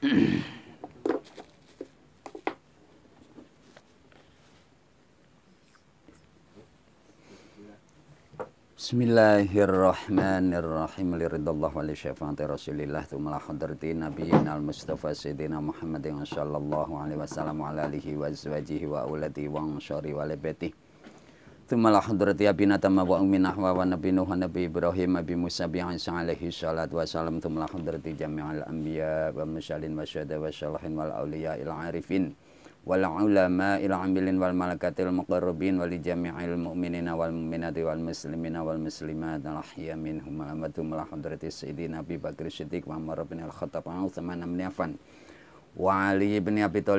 Bismillahirrahmanirrahim. Liridallahu wa lisyafaati Rasulillah tsumma hadrati nabiyina al-Mustafa sayyidina Muhammadin sallallahu alaihi wasallam wa ala alihi wa azwajihi wa auladihi wa ansyari wa libaitihi Tumalah hadrati abina ya tamma wa ummina wa wa nabi Nuh nabi Ibrahim nabi Musa bi Isa alaihi salatu wa salam Tumalah hadrati jami'al anbiya wa musalin wa syada wa salahin wal awliya il arifin wal ulama il amilin wal malakatil muqarrabin wal jami'il mu'minina wal mu'minati wal muslimina wal muslimat al ahya minhum wa tumalah hadrati ya sayyidina Abi Bakar Siddiq wa Umar bin Al-Khattab wa Utsman bin Affan wa Ali bin wa ya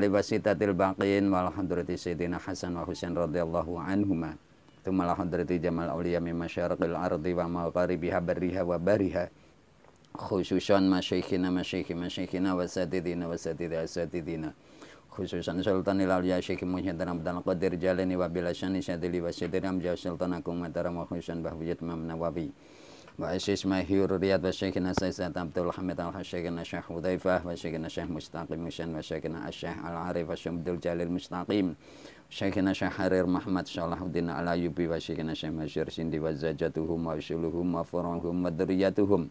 Hasan wa Husain radhiyallahu anhumah Tumala hadrati jamal awliya min masyarakil ardi wa maqaribiha barriha wa bariha khususan masyikhina masyikhi masyikhina wa sadidina wa sadidina sadidina khususan sultan ilal ya syekh muhyid dan abdan qadir jalani wa bilasani syadili wa syadili amjaw sultan akum wa taram wa khususan bahwujud mam nawawi wa asis mahyur riyad wa syekhina sayyid abdul mustaqim wa syekhina mustaqim Syekhina Syekh Harir Muhammad Salahuddin Alayubi wa Syekhina Syekh Masyir Sindi wa Zajatuhum wa Usuluhum wa Furuhum wa Duryatuhum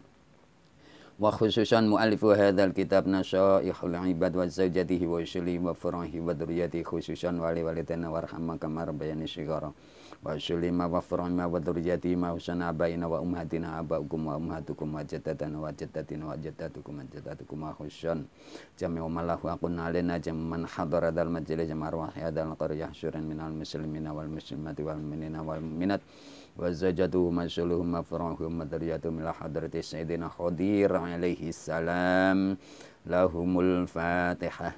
wa khususan mu'alifu hadhal kitab nasaihul ibad wa zawjatihi wa usulihi wa furahi wa Duryatihi khususan wali walidana warhamma kamar bayani syikara wa sulima wa furima wa dzurriyyatima wa sana abaina wa ummatina abaukum wa ummatukum wa jaddatana wa jaddatina wa jaddatukum wa jaddatukum wa jami'u malahu aqun alaina jamman hadara dal majlis marwah hadal qaryah syuran minal muslimina wal muslimati wal minina wal minat wa zajatuhu masuluhum mafrahuhum madariyatuhum ila hadrati sayyidina khadir alaihi salam lahumul fatihah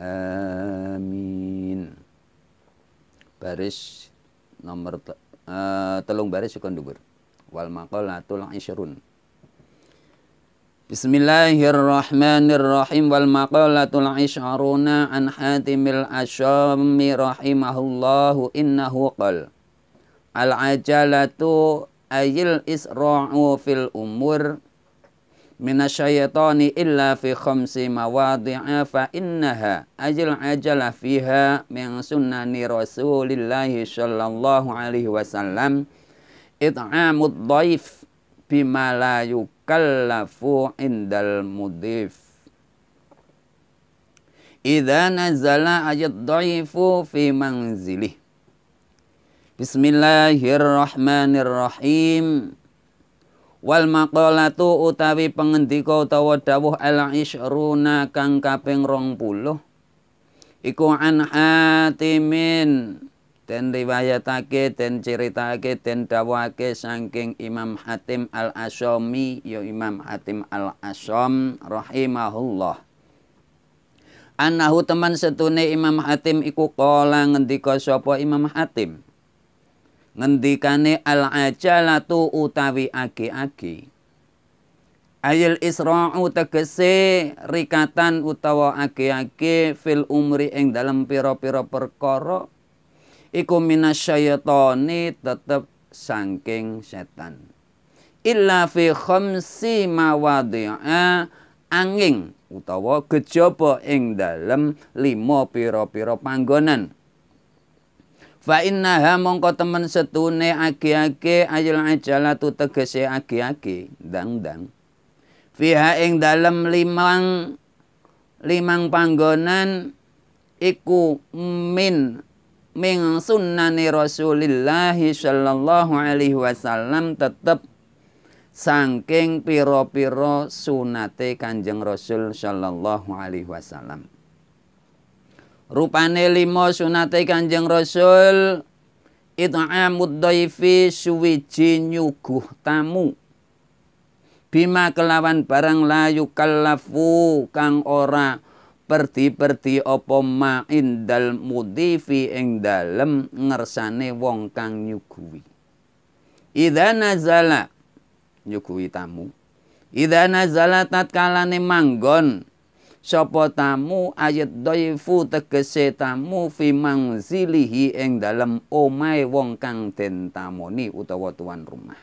Amin. Baris nomor uh, telung baris sukan dubur. Wal maqalatul isyrun. Bismillahirrahmanirrahim wal maqalatul isharuna an hatimil asyami rahimahullahu innahu qal al ajalatu ayil isra'u fil umur minasyaitani illa fi khamsi mawadhi'a fa innaha ajil ajala fiha min sunnani rasulillahi sallallahu alaihi wasallam it'amud dhaif bima la yukallafu indal mudif Idza nazala ajad dhaifu fi manzilih Bismillahirrahmanirrahim wal maqalatu utawi pengendika utawa dawuh al isruna kang kaping 20 iku an hatimin den riwayatake den critake den dawake saking Imam Hatim al asyami ya Imam Hatim al asyam rahimahullah Anahu teman setune Imam Hatim iku kala ngendika sapa Imam Hatim ngendikane al ajalatu utawi age-age ayil isra'u tegese rikatan utawa age-age fil umri ing dalem pira-pira perkara iku minasyaitani tetep sangking setan illa fi khamsi mawadhi'a angin utawa gejaba ing dalem lima pira-pira panggonan Fa innaha mongko temen setune agi-agi ajal tu tegese aki aki dang-dang. Fiha ing dalem limang limang panggonan iku min min sunnani Rasulillah sallallahu alaihi wasallam tetep sangking piro-piro sunate Kanjeng Rasul sallallahu alaihi wasallam. rupane lima sunate kanjeng rasul it'amud dhaifi suwiji nyuguh tamu bima kelawan barang layu kalafu kang ora perti-perti apa ma indal mudifi ing dalem ngersane wong kang nyuguhi idza nazala nyuguhi tamu idza nazala tatkalane manggon sapa tamu ayat doifu tegese tamu fi manzilihi ing dalam omai wong kang den tamoni utawa tuan rumah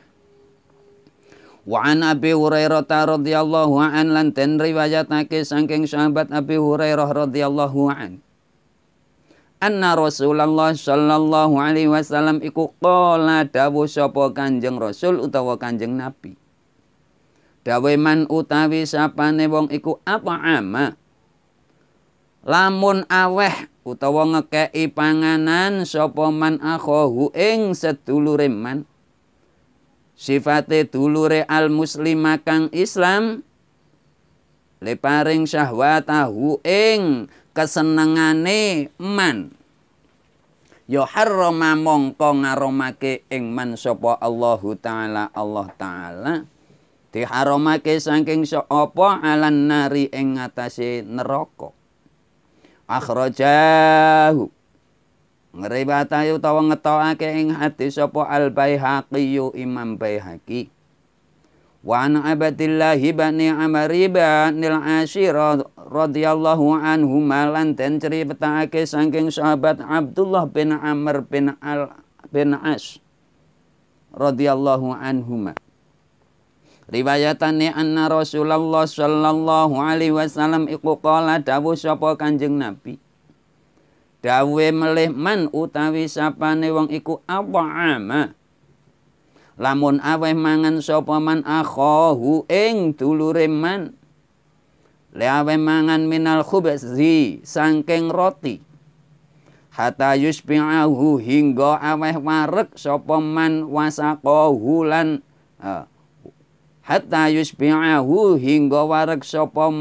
Wa an Abi Hurairah radhiyallahu an lan den riwayatake saking sahabat Abi Hurairah radhiyallahu an Anna Rasulullah sallallahu alaihi wasallam iku qala dawuh sapa Kanjeng Rasul utawa Kanjeng Nabi dawe man utawi sapane wong iku apa ama lamun aweh utawa ngekei panganan sapa man akhahu ing sedulure man sifate dulure al muslima kang islam leparing syahwatahu ing kesenengane man Ya harrama mongko ngaromake ing man sapa Allahu taala Allah taala diharamake saking sapa alan nari ing ngatasé neraka akhrajahu ngriwatahi utawa ngetokake ing hadis sapa al baihaqi imam baihaqi wa an abdillah bin amr al asyir radhiyallahu anhu malan den critakake saking sahabat Abdullah bin Amr bin Al bin As radhiyallahu anhumah. riwayatane anna Rasulullah sallallahu alaihi wasallam iku kala dawuh sapa Kanjeng Nabi dawuhe melih man utawi sapane wong iku apa lamun aweh mangan sapa man akhahu ing dulure man le aweh mangan minal khubzi sangking roti hatta yusbi'ahu hingga aweh warek sapa man wasaqahu lan hatta yusbi'ahu hingga warak sapa uh,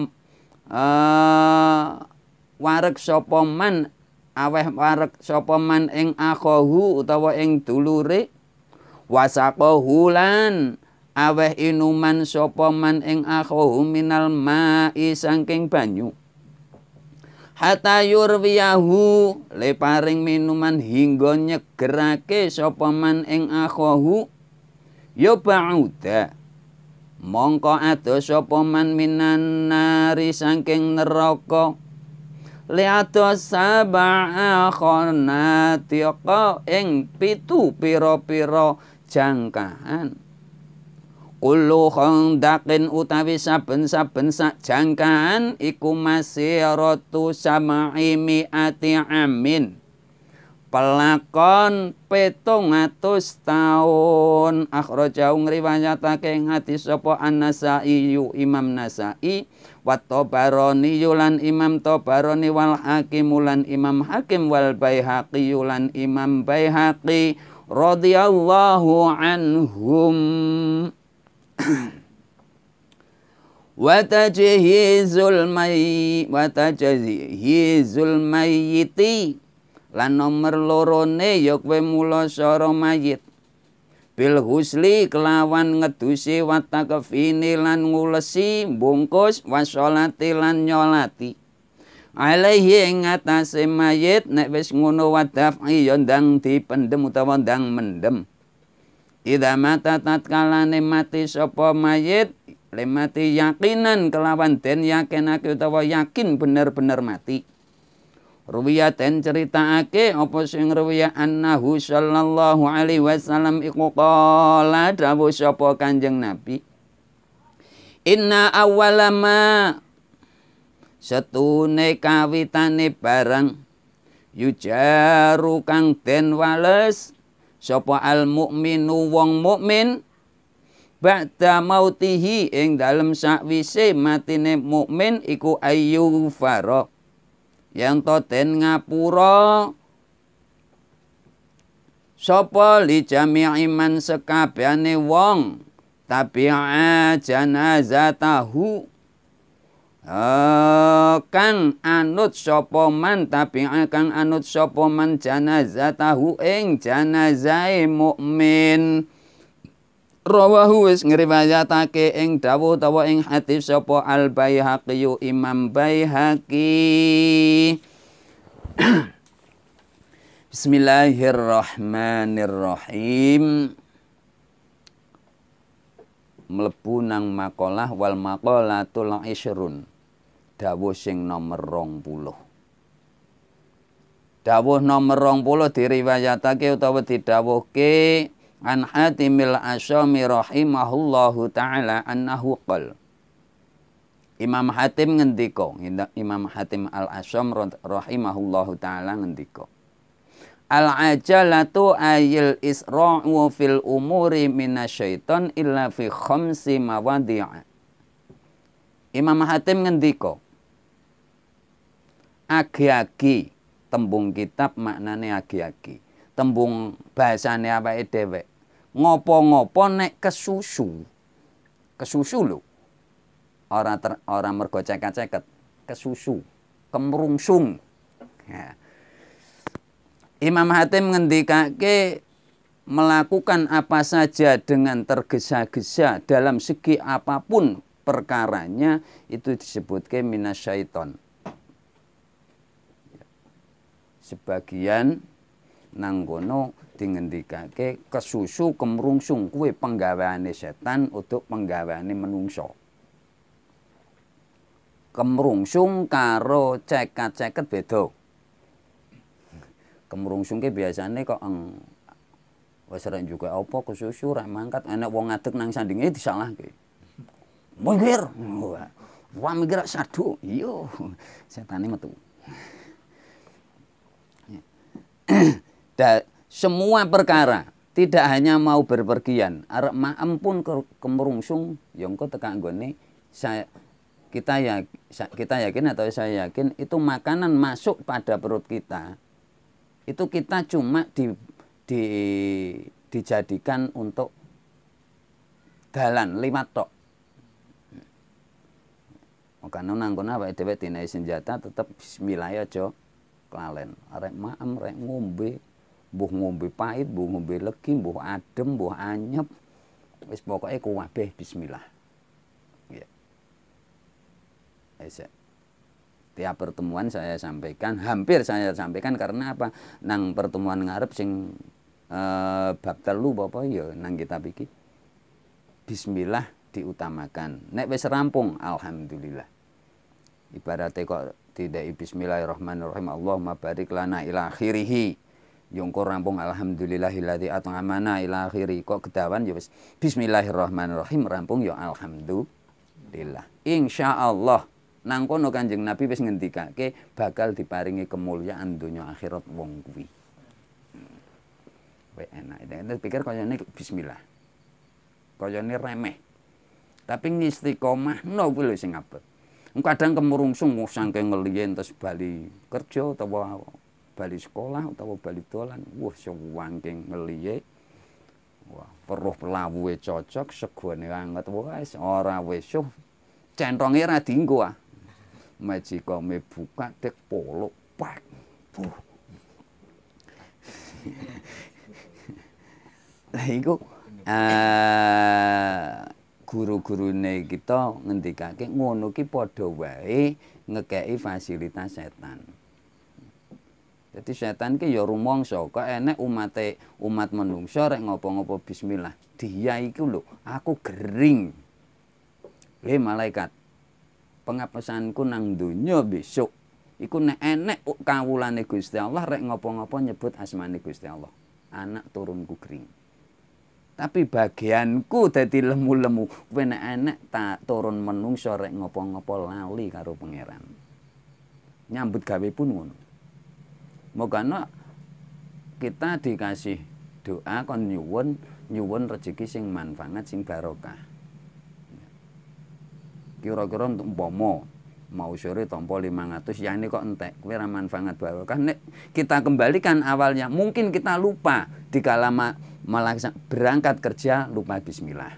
eh, warak sapa man aweh warak sapa man ing akhahu utawa ing dulure wasaqa hulan aweh inuman sapa man ing akhahu minal ma'i saking banyu hatta yurwiyahu leparing minuman hingga nyegerake sapa man ing akhahu yo mongko adus sapa man minan nari saking neraka li adus sab'a khonati ing pitu piro-piro jangkahan Kulo khandaqin utawi saben-saben sak iku masih ratu sama'i mi'ati amin. pelakon petung atus tahun akhro riwayatake ngeriwayatake ngati an nasai yu imam nasai Wato baroni yulan imam to wal hakim ulan imam hakim wal bayhaqi yulan imam bayhaqi radhiyallahu anhum watajihizul mayyit watajihizul mayyiti lan nomer lorone ya kowe mula sara mayit bil husli kelawan ngedusi wata kefini lan ngulesi bungkus wasolati lan nyolati alaihi ing ngatasé mayit nek wis ngono wadaf ya ndang dipendem utawa ndang mendem ida mata tatkalane mati sapa mayit le mati yakinan kelawan den yakinake utawa yakin bener-bener mati Ruwiyatan ceritaake apa sing ruwiya annahu sallallahu alaihi wasallam iku kala dawuh sapa Kanjeng Nabi Inna awwalama setune kawitane barang yujaru kang den wales sapa al mukminu wong mukmin ba'da mautihi ing dalem sakwise matine mukmin iku ayyu farok yang to den ngapura sapa li jami'i man sekabehane wong tabi'a janazatahu Uh, eh, kang anut sapa man tabi'a kang anut sapa man janazatahu ing jenazah mukmin rawahu wis ngriwayatake ing dawuh utawa ing hadis sapa Al Baihaqi Imam Baihaqi Bismillahirrahmanirrahim mlebu nang makalah wal maqalatul isyrun dawuh sing nomor 20 dawuh nomor 20 diriwayatake utawa didhawuhke an Hatimil Asyami rahimahullahu taala annahu qala Imam Hatim ngendiko. Imam Hatim Al Asyam rahimahullahu taala ngendiko. Al ajalatu ayil isra'u fil umuri minasyaiton illa fi khamsi mawadi'a Imam Hatim ngendiko. Agi-agi tembung kitab maknane agi-agi tembung bahasane awake dhewe. Ngopo-ngopo nek kesusu. Kesusu lho. Ora ter, ora mergo ceket kesusu, kemrungsung. Ya. Imam Hatim ngendikake melakukan apa saja dengan tergesa-gesa dalam segi apapun perkaranya itu disebut ke minas syaiton Sebagian nanggono dingendikake kesusu kemrungsung kuwe penggaweane setan utuk penggaweane menungso kemrungsung karo cekat-ceket beda kemrungsung ke biasane kok eng wis rek juga apa kesusu rek mangkat enak wong ngadeg nang sandinge disalahke mikir wah mikir sadu iyo, setane metu da semua perkara tidak hanya mau berpergian arep maem pun ke, kemerungsung yang kau tekan goni saya kita ya kita yakin atau saya yakin itu makanan masuk pada perut kita itu kita cuma di, di dijadikan untuk dalan lima tok Makanya oh, nangkon apa itu senjata tetap bismillah jo kelalen. Arek maem, rek ngombe, buh ngombe pahit, buh ngombe legi, buh adem, buh anyep. Wis pokoke kabeh bismillah. Iya. Ya. Esa. Tiap pertemuan saya sampaikan, hampir saya sampaikan karena apa? Nang pertemuan ngarep sing e, bab telu apa ya nang kita iki. Bismillah diutamakan. Nek wis rampung, alhamdulillah. Ibaratnya kok tidak bismillahirrahmanirrahim Allahumma barik lana ila akhirihi Yungkur rampung alhamdulillahilladzi amana ila akhiri. Kok kedawan ya wis bismillahirrahmanirrahim rampung ya alhamdulillah. Insyaallah nang kono Kanjeng Nabi wis ngendikake bakal diparingi kemuliaan dunia akhirat wong kuwi. Hmm. Wae enak. Nek pikir kaya ini bismillah. Kaya ini remeh. Tapi ngistiqomah no kuwi lho sing abot. Kadang kemurungsung saking ngelien terus bali kerja utawa bali sekolah utawa bali dolan wah sewangking ngeliye wah peruh pelawuwe cocok segone anget wes ora wesuh centronge ra dinggo ah majikome buka dek polo pak buh lah iku eh, guru-gurune kita ngendikake ngono ki padha wae ngekeki fasilitas setan Jadi setan ki ya rumangsa, kok enek umate umat manungsa rek ngopo-ngopo bismillah. Dia iku lho, aku gering. Le malaikat. Pengapesanku nang donya besok. Iku nek enek kawulane Gusti Allah rek ngopo-ngopo nyebut asmane Gusti Allah. Anak turunku gering. Tapi bagianku dadi lemu-lemu, kowe nek enek tak turun menungso rek ngopo-ngopo lali karo pangeran. Nyambut gawe pun ngono. Mokano kita dikasih doa kon nyuwun nyuwun rezeki sing manfaat sing barokah. Kira-kira untuk bomo, mau sore tompo 500 ya ini kok entek kira-manfaat banget barokah nek kita kembalikan awalnya mungkin kita lupa di kalama melaksan berangkat kerja lupa bismillah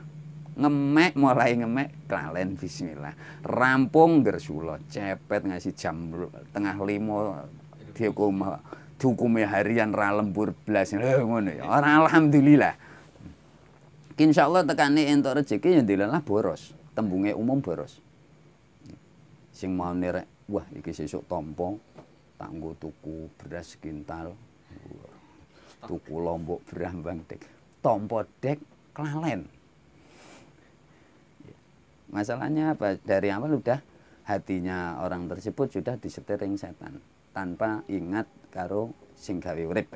ngemek mulai ngemek kalian bismillah rampung gersulo cepet ngasih jam tengah limo dihukum hukume harian ra lembur blas ngono ya. Ora alhamdulillah. Insyaallah tekane entuk rezeki ya dilalah boros, tembunge umum boros. Sing mau nerek, wah iki sesuk tompo tak nggo tuku beras kintal. Tuku lombok berambang dek. Tompo dek kelalen. Masalahnya apa? Dari awal udah hatinya orang tersebut sudah disetering setan tanpa ingat karo sing gawe urip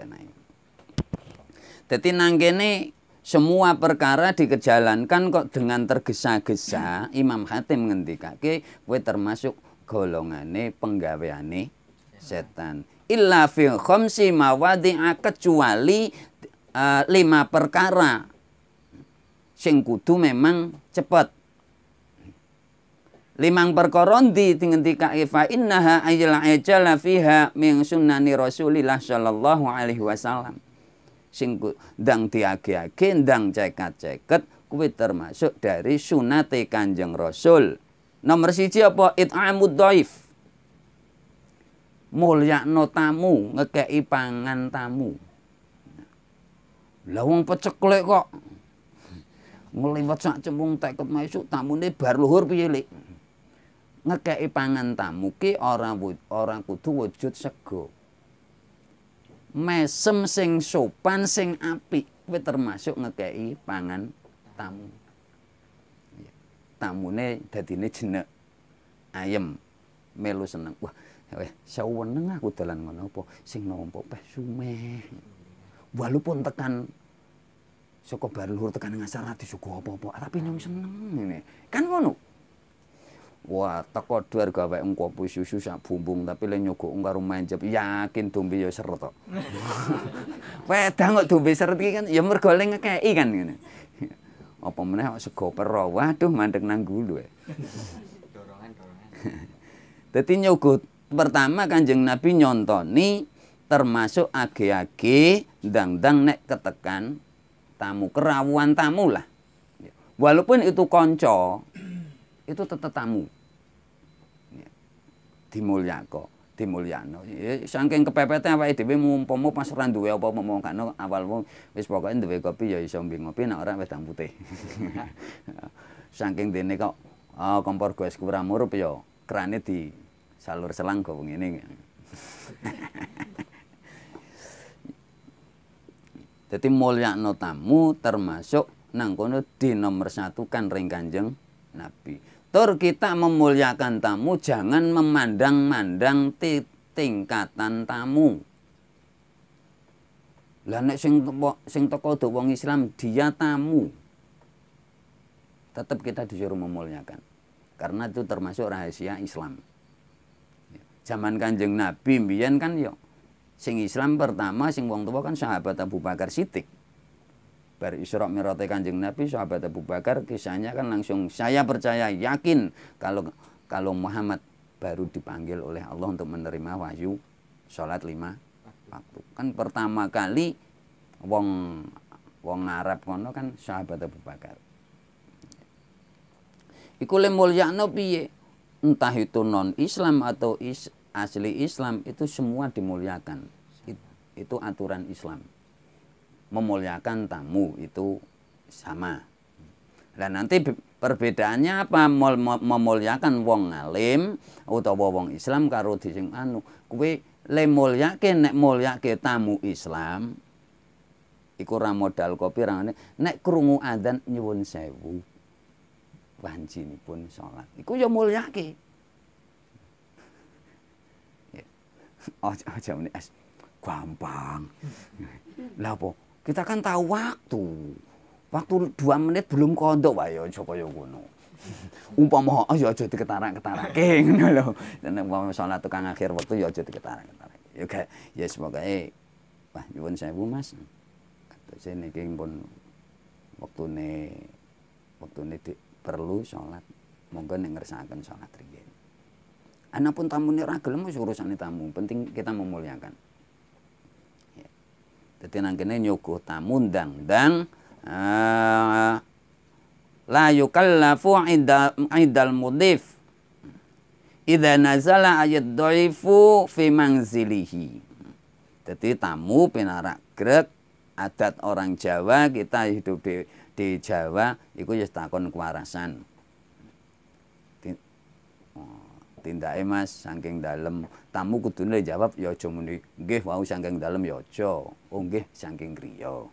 Dadi nang kene semua perkara dikejalankan kok dengan tergesa-gesa Imam Hatim ngendikake kowe termasuk golongane penggaweane setan illa fi khamsi mawadi'a kecuali uh, lima perkara sing kudu memang cepat limang perkara ndi tingendikake fa innaha ayyala ajala fiha min sunnani Rasulillah sallallahu alaihi wasallam. Sing dang diage-age, dang cekat-ceket kuwi termasuk dari sunate Kanjeng Rasul. Nomor siji apa? It'amud dhaif. no tamu, ngekei pangan tamu. Lah wong peceklek kok. Ngliwat sak cemung teket tamu tamune bar luhur piye, lek ngekei pangan tamu ki ora ora kudu wujud sego mesem sing sopan sing apik kuwi termasuk ngekei pangan tamu tamune dadine jenek ayam. melu seneng wah weh seneng aku dalan ngono apa sing nampa peh sumeh walaupun tekan saka bar luhur tekan ngasar di disuguh apa-apa tapi nyong seneng ngene kan ngono Wah, teko duar gawe engko susu sak bumbung tapi le nyogok karo manjep yakin dombe ya seret to. Wedang kok dombe seret iki kan ya mergo le ngekeki kan ngene. Apa meneh kok sego pero. Waduh mandek nang gulu ya. Dorongan-dorongan. Dadi nyogok pertama Kanjeng Nabi nyontoni termasuk age-age dang-dang nek ketekan tamu kerawuan tamu lah. Walaupun itu konco, itu tetetamu. Ya. Dimulyako, dimulyano. Ya, saking kepepete awake dhewe mumpama pas ora duwe apa momongkano awalmu wis pokoke duwe kopi ya iso ngopi nek orang wedang putih. saking dene kok oh, kompor gas kurang murup ya kerane di salur selang kau ngene. Jadi mulyakno tamu termasuk nang kono kan ring Kanjeng Nabi. Tur kita memuliakan tamu jangan memandang-mandang tingkatan tamu. Lah nek sing sing teko wong Islam dia tamu. Tetap kita disuruh memuliakan. Karena itu termasuk rahasia Islam. Zaman Kanjeng Nabi mbiyen kan yo sing Islam pertama sing wong tua kan sahabat Abu Bakar Siddiq bar Isra mirate Kanjeng Nabi sahabat Abu Bakar kisahnya kan langsung saya percaya yakin kalau kalau Muhammad baru dipanggil oleh Allah untuk menerima wahyu sholat lima waktu kan pertama kali wong wong Arab kono kan sahabat Abu Bakar iku le mulyakno piye entah itu non Islam atau is, asli Islam itu semua dimuliakan It, itu aturan Islam memuliakan tamu itu sama. Dan nanti perbedaannya apa memuliakan wong alim utawa wong Islam karo dising anu kuwi le mulyake nek mulyake tamu Islam iku ora modal kopi ra nek krungu adzan nyuwun sewu pun salat iku ya mulyake ya. aja aja menes gampang lha kita kan tahu waktu. Waktu dua menit belum kondok wah ya, ya, oh, ya aja yo ngono. Umpama oh ketara aja diketarak-ketarake ngono lho. Nek umpama salat tukang akhir waktu yo ya aja diketarak ketara Ya ga ya semoga eh wah saya sewu Mas. Kados waktu pun waktu nih perlu sholat Monggo nek ngersakaken salat riyen. Anapun nih ra gelem urusane tamu, penting kita memuliakan. Dadi nangkene kene nyuguh tamu ndang-ndang uh, eh, la yukallafu indal, indal mudif Idza nazala ayat doifu fi manzilihi. Jadi tamu pinarak grek adat orang Jawa kita hidup di, di Jawa itu ya takon kewarasan. tindake Mas saking dalem tamu kudune jawab ya aja muni nggih wau saking dalem ya aja oh nggih saking griya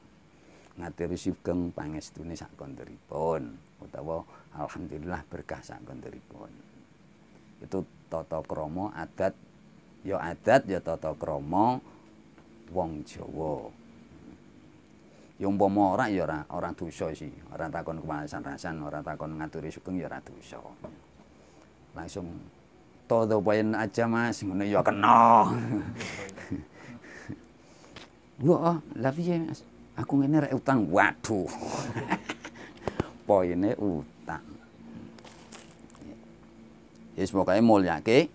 ngatur sugeng pangestune sak kondripun utawa alhamdulillah berkah sak kondripun itu tata krama adat ya adat ya tata krama wong Jawa yang pomo ora ya ora ora dosa sih ora takon kemalasan rasan ora takon ngaturi sugeng ya ora dosa langsung todo bayan aja mas ngono ya kena Yo, ah, lah piye mas aku ngene rek utang waduh poinnya utang ya semoga mulia ke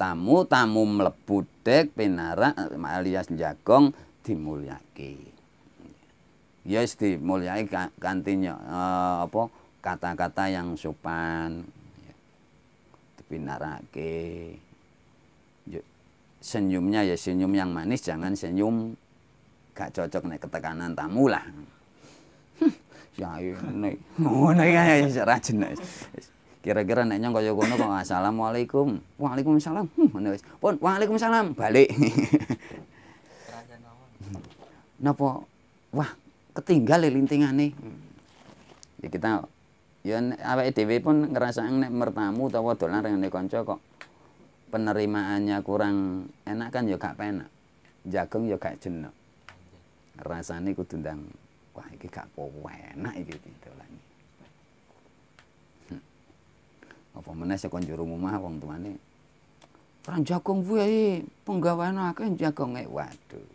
tamu-tamu mlebu dek pinarak alias jagong dimulyake ya yes, dimulyake kantinya uh, apa kata-kata yang sopan pinarake senyumnya ya senyum yang manis jangan senyum gak cocok naik ketekanan tamu lah ya ini iya, ngono ya rajin kira-kira naiknya nyong kaya ngono kok assalamualaikum waalaikumsalam ngono wis pun waalaikumsalam balik napa wah ketinggal ya lintingane ya kita ya awake dhewe pun ngerasa nek mertamu utawa dolan rene kanca kok penerimaannya kurang enak kan ya gak penak. Jagung ya gak jenak. Rasane kudu ndang wah iki gak enak iki dolan. Hmm. Apa meneh sing konjuru omah wong tuane. Ora jagung kuwi penggawean kan jagonge. Waduh.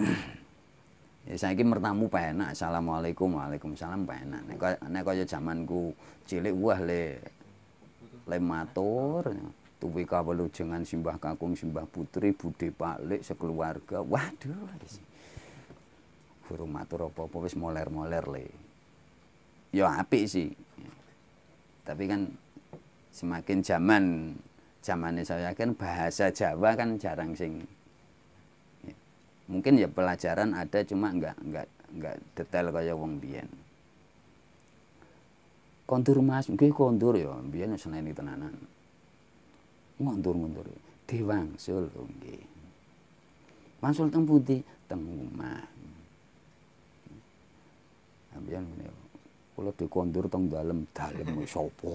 Ya saiki mertamu penak. Assalamualaikum. Waalaikumsalam penak. Nek aja kaya jamanku cilik wah le le matur. Tuwi jangan simbah kakung, simbah putri, bude paklik sekeluarga. Waduh. Guru matur apa-apa wis moler-moler le. Ya apik sih. Tapi kan semakin zaman zamannya saya kan bahasa Jawa kan jarang sing mungkin ya pelajaran ada cuma nggak nggak nggak detail kayak wong biyen kontur mas mungkin kontur ya biyen seneni tenanan ngondur ngondur diwangsul nggih wangsul teng pundi teng omah biyen ya. kula dikondur teng dalam dalam sapa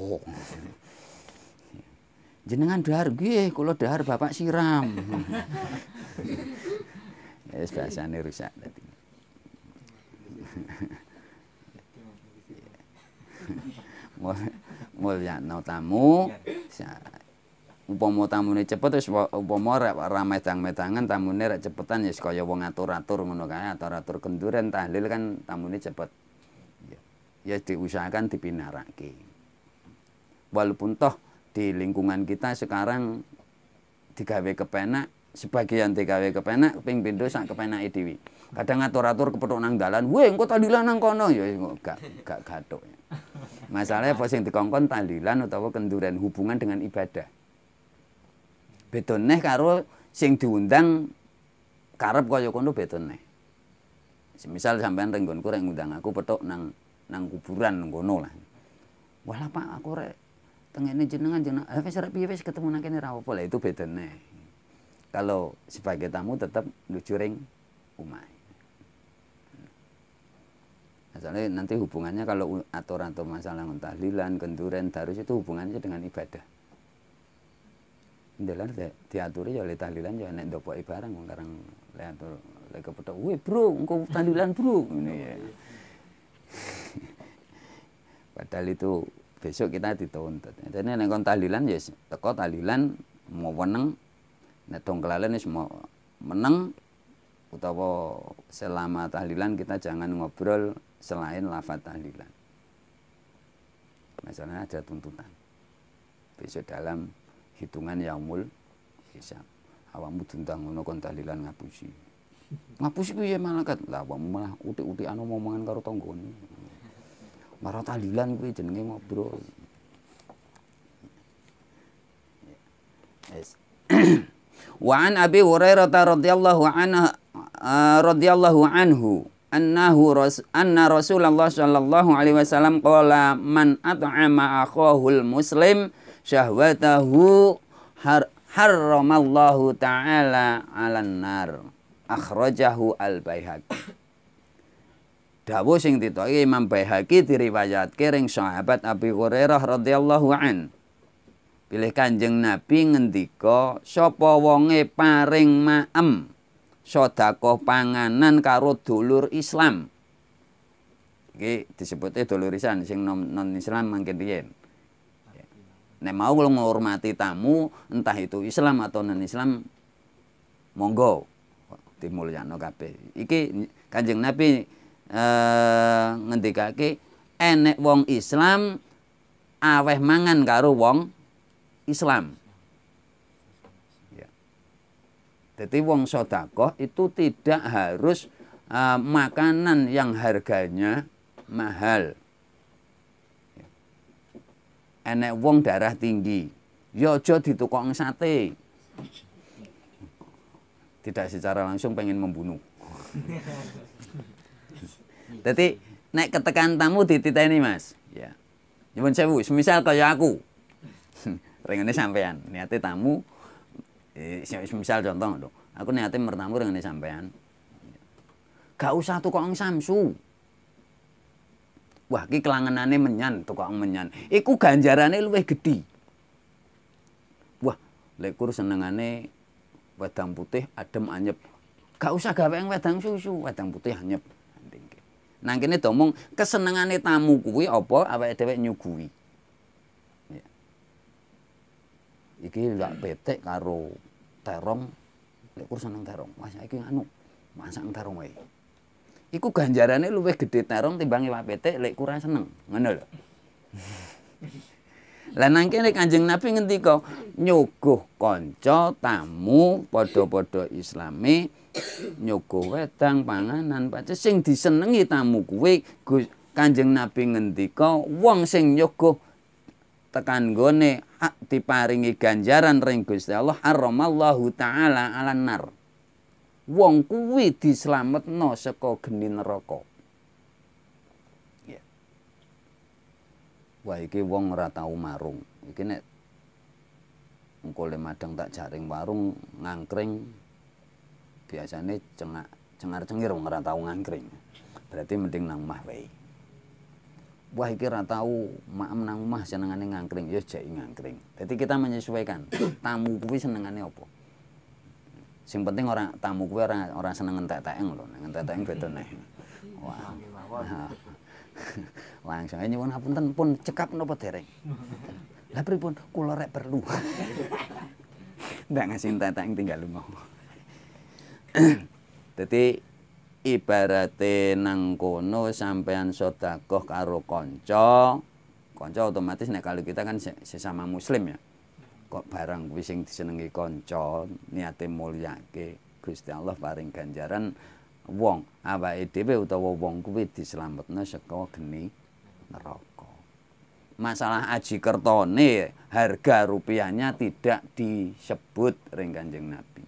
jenengan dahar nggih kalau dahar bapak siram Ya yes, bahasane rusak tadi. Mulyakno tamu. tamu tamune cepet wis upama ramai ora medang tamu ini rek cepetan ya kaya wong atur-atur ngono kae, atur-atur kenduren tahlil kan ini cepet. Ya, ya diusahakan dipinaraki, Walaupun toh di lingkungan kita sekarang digawe kepenak sebagian TKW kepenak ping pindho sak kepenak dhewe. Kadang ngatur-atur kepethuk nang dalan, "Weh, engko talilan nang kono." Ya, ya gak gak gathuk. Masalahnya apa sing dikongkon talilan utawa kenduren hubungan dengan ibadah. neh karo sing diundang karep kaya kono neh. Semisal sampean renggonku rek ngundang aku petok nang nang kuburan kono lah. Walah Pak, aku rek tengene jenengan jenengan. Ah eh, wis rek piye wis ketemu nang kene ra apa lah itu neh. Kalau sebagai tamu tetap lucuring umai. Misalnya nanti hubungannya kalau aturan atau masalah tahlilan, kenduren, darus itu hubungannya dengan ibadah. Ndelar diatur ya oleh tahlilan ya nek ndopoki ibarang wong karang le atur le kepethuk, "Woi, Bro, engko tahlilan, Bro." ini ya. Padahal itu besok kita dituntut. Jadi nek kon tahlilan ya teko tahlilan mau weneng Nah, tongklalen wis meneng utawa selama tahlilan kita jangan ngobrol selain lafat tahlilan. Misalnya ada tuntutan. Besok dalam hitungan yaumul hisab. Awakmu tuntang ngono kon tahlilan ngapusi. Ngapusi ku ya malaikat. Lah awakmu malah utik-utik anu omongan karo tanggomu. Marah tahlilan kuwi ya jenenge ngobrol. Yes. Wa an Abi Hurairah radhiyallahu anhu ah, radhiyallahu anhu annahu ras, anna Rasulullah sallallahu alaihi wasallam qala man at'ama akhahu muslim syahwatahu har, harramallahu ta'ala 'alan nar akhrajahu al baihaq Dawuh sing ditoki Imam Baihaqi diriwayatke ring sahabat Abi Hurairah radhiyallahu an Pilih kanjeng Nabi ngendika sapa wonge paring maem sedekah panganan karo dulur Islam. Iki disebutnya dulurisan sing non-Islam mangke riyen. Nek mau lu menghormati tamu, entah itu Islam atau non-Islam, monggo dimulyano kabeh. Iki Kanjeng Nabi eh, ngendikake enek wong Islam aweh mangan karo wong Islam. Ya. Jadi wong sodakoh itu tidak harus uh, makanan yang harganya mahal. Enak ya. Enek wong darah tinggi, yojo ya di ditukok sate. Tidak secara langsung pengen membunuh. Jadi nek ketekan tamu dititeni Mas. Ya. Nyuwun sewu, semisal kayak aku. rengene sampean niati tamu eh, misal contoh lho aku niate mertamu rengene sampean gak usah tukang samsu wah ki kelanganane menyan tukang menyan iku ganjarane luwih gedhi wah lekur senengane wedang putih adem anyep gak usah gawe yang wedang susu wedang putih anyep nang kene domong kesenengane tamu kuwi apa awake dhewek nyuguhi iki gak petik karo terong nek kur seneng terong wah saiki anu masak terong wae iku ganjarane luwih gedhe terong timbang iwak petik lek kur seneng ngono lho lah nangke nek kanjeng nabi ngendika nyuguh kanca tamu padha-padha islami nyuguh wedang panganan pacet sing disenengi tamu kuwi Kanjeng Nabi ngendika wong sing nyuguh tekan gone hak paringi ganjaran ring Gusti Allah haramallahu taala ala nar. Wong kuwi dislametno saka geni neraka. Yeah. Wah iki wong ora tau marung. Iki nek ngkole madang tak jaring warung ngangkring biasane cengak cengar cengir wong ora tau ngangkring. Berarti mending nang mah wae. wah tahu ora tau maem nang omah senengane ngangkring ya jek ngangkring jadi kita menyesuaikan tamu kuwi senengane apa sing penting orang tamu kuwi orang orang seneng entek-tekeng lho entek-tekeng beda neh wah langsung nyuwun ngapunten pun cekap nopo dereng lah pripun kula rek perlu ndak ngasih entek-tekeng tinggal mau jadi ibarate nang kono sampean sedekah karo kanca kanca otomatis nek kalau kita kan sesama muslim ya kok barang kuwi sing disenengi kanca niate mulyake Gusti Allah paring ganjaran wong awake dhewe utawa wong kuwi dislametna saka geni neraka masalah aji kertone harga rupiahnya tidak disebut ring kanjeng nabi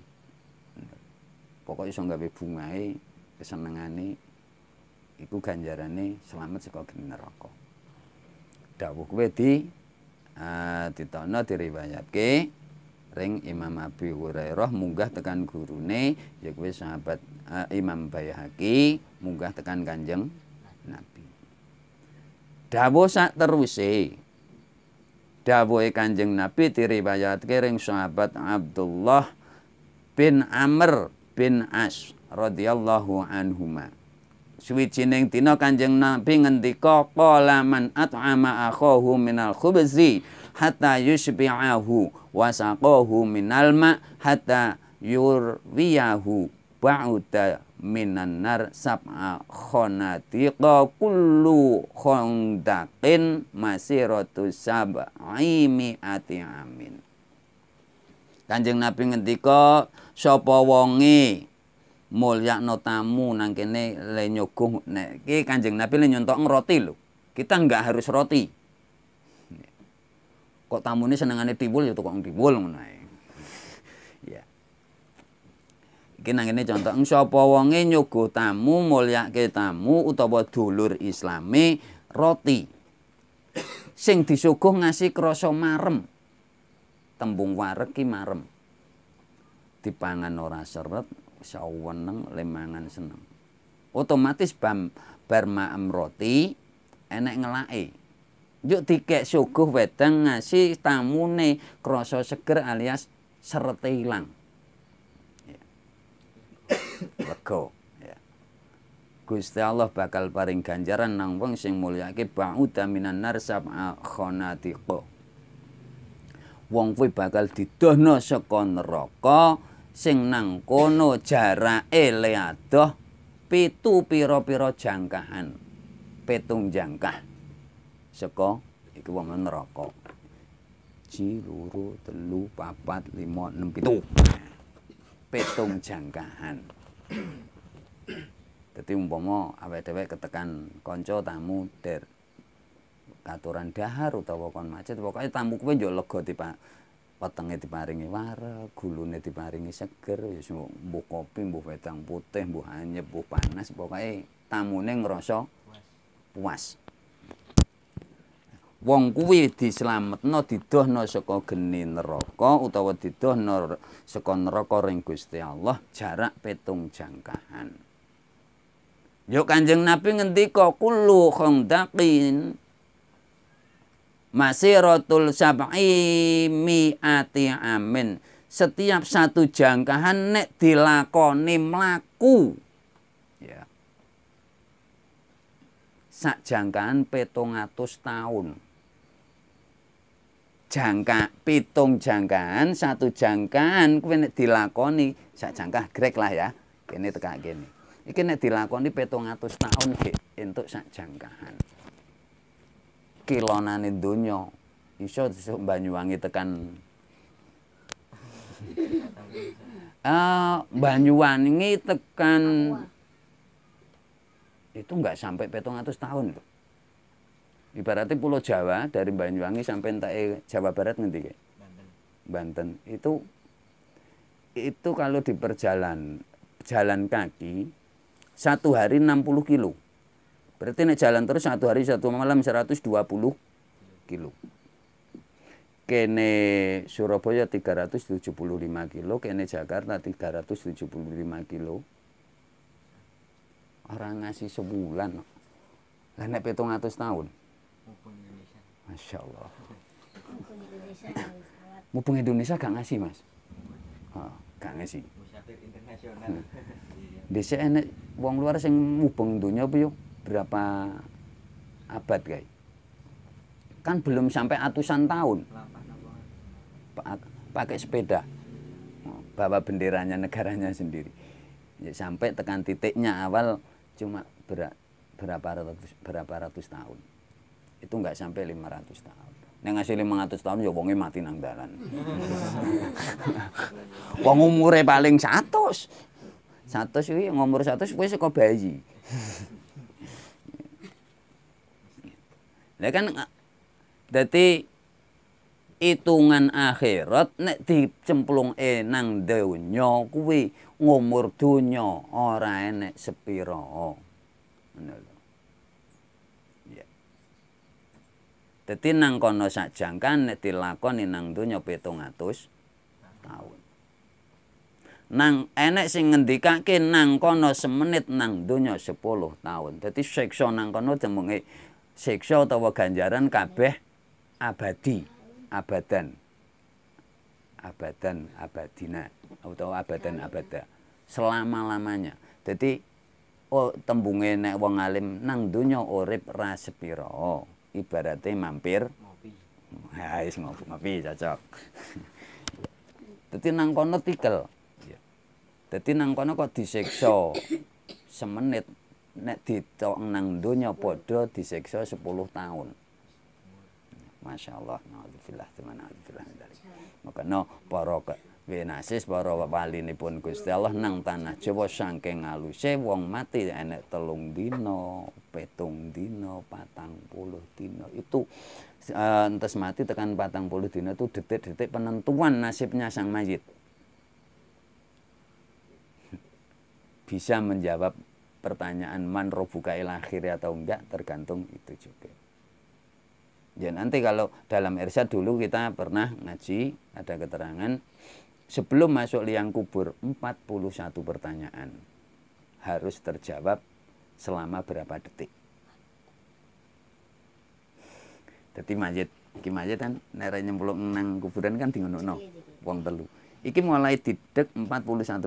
pokoknya iso gawe bungae kesenengane iku ganjarane selamat saka neraka. Dawuh kuwe di uh, ditana diriwayatke ring Imam Abi Hurairah munggah tekan gurune ya kuwi sahabat uh, Imam Baihaqi munggah tekan Kanjeng Nabi. Dawuh sak teruse dawuhe Kanjeng Nabi diriwayatke ring sahabat Abdullah bin Amr bin As radhiyallahu anhuma suwijining dina Kanjeng Nabi ngendika qala man at'ama akhahu minal khubzi hatta yushbi'ahu wa saqahu minal ma hatta yurwiyahu ba'uda minan nar sab'a khonatiqa kullu masih masiratu sab'i mi'ati amin Kanjeng Nabi ngendika sapa wonge no tamu nang kene le nyogong nek Kanjeng Nabi le nyontok roti lho. Kita nggak harus roti. Kok tamune senengane tiwul ya tukang tiwul ngono ae. Ya. Iki nang kene contoh sapa wonge nyogo tamu mulyake tamu utawa dulur islami roti. Sing disuguh ngasih krasa marem. Tembung warek ki marem. Dipangan ora seret, sawweneng lemangan seneng. Otomatis bam bar ma'am roti enek ngelake. Yuk dikek suguh wedang ngasih tamune krasa seger alias serete ilang. Ya. Lego. Ya. Gusti Allah bakal paring ganjaran nang wong sing mulyake ba'uda minan nar sab'a Wong kuwi bakal didohno saka neraka sing nang kono jarake leadoh pitu pira-pira jangkahan petung jangkah saka iku wong neraka jiluru telu papat lima enam pitu petung jangkahan Tetapi umpama awet dewek ketekan konco tamu der katuran dahar utawa kon macet pokoknya tamu kue jual lego tipe petenge diparingi ware, gulune diparingi seger, ya mbuh kopi, mbuh wedang putih, mbuh anyep, mbuh panas, pokoke tamune ngerasa puas. Wong kuwi dislametno didohno saka geni neraka utawa didohno saka neraka ring Gusti Allah jarak petung jangkahan. Yo Kanjeng Nabi ngendika kulu khondaqin masiratul sab'i mi'ati amin setiap satu jangkahan nek dilakoni melaku, ya sak jangkahan petong atus tahun jangka pitung jangkaan satu jangkaan kuwi nek dilakoni sak jangkah grek lah ya kene teka gini, iki nek dilakoni petong atus tahun untuk sak jangkaan. Kilonan itu nyo iso sesuk Banyuwangi tekan uh, Banyuwangi tekan itu nggak sampai petong atas tahun loh. Ibaratnya Pulau Jawa dari Banyuwangi sampai entah Jawa Barat nanti Banten. Banten itu itu kalau diperjalan jalan kaki satu hari 60 kilo. Berarti nek jalan terus satu hari satu malam 120 kilo. Kene Surabaya 375 kilo, kene Jakarta 375 kilo. Orang ngasih sebulan. Lah nek 700 tahun. Masya Allah. Mumpung Indonesia gak ngasih mas. Oh, gak ngasih. Musafir internasional. Hmm. Desa enak, wong luar sing mubeng dunia apa berapa abad guys kan belum sampai ratusan tahun pakai sepeda oh, bawa benderanya negaranya sendiri ya, sampai tekan titiknya awal cuma berapa ratus berapa ratus tahun itu nggak sampai 500 tahun yang ngasih 500 tahun ya wongnya mati nang dalan. Wong umure paling satu satu sih umur ratus wis saka bayi. Ya kan eh, dadi hitungan akhirat nek dicemplung enang donya kuwi ngumur donya ora enek sepira. Ngono lho. Ya. Dadi nang kono sajangkan nek dilakoni nang donya 700 taun. Nang enek sing ngendikake nang kono semenit nang donya 10 tahun. Dadi seksa nang kono jemenge siksa utawa ganjaran kabeh abadi abadan abadan abadina utawa abadan abada selama-lamanya dadi oh, tembunge nek wong alim nang donya urip ra sepira ibarate mampir ngopi ha wis cocok dadi nang kono tikel dadi nang kono kok disiksa semenit nek ditok nang donya di disiksa 10 tahun. Masya Allah, na'udzubillah, teman na'udzubillah dari. Maka no, para winasis, para walinipun Gusti Allah nang tanah Jawa saking aluse wong mati enek telung dino, petung dino, patang puluh dino. Itu uh, eh, entes mati tekan patang puluh dino itu detik-detik penentuan nasibnya sang mayit. Bisa menjawab pertanyaan man robuka ilakhir atau enggak tergantung itu juga. Ya nanti kalau dalam irsyad dulu kita pernah ngaji ada keterangan sebelum masuk liang kubur 41 pertanyaan harus terjawab selama berapa detik. Jadi mayit, ki mayit kan nere nyemplung nang kuburan kan dingono iya, iya, iya. wong telu. Iki mulai didek 41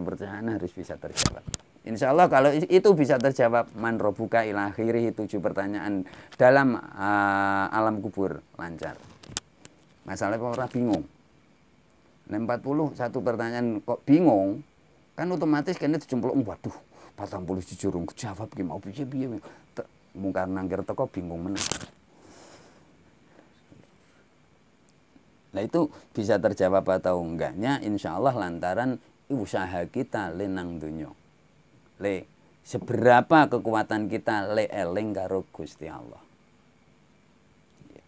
pertanyaan harus bisa terjawab. Insya Allah kalau itu bisa terjawab manrobuka ilahiri tujuh pertanyaan dalam uh, alam kubur lancar. Masalahnya orang bingung. Nah, 40 satu pertanyaan kok bingung kan otomatis kena dicemplok waduh patang puluh jujur jawab ki mau piye piye mungkar nangger teko bingung meneh. Nah itu bisa terjawab atau enggaknya insya Allah lantaran usaha kita lenang dunia le seberapa kekuatan kita le eling karo Gusti Allah ya,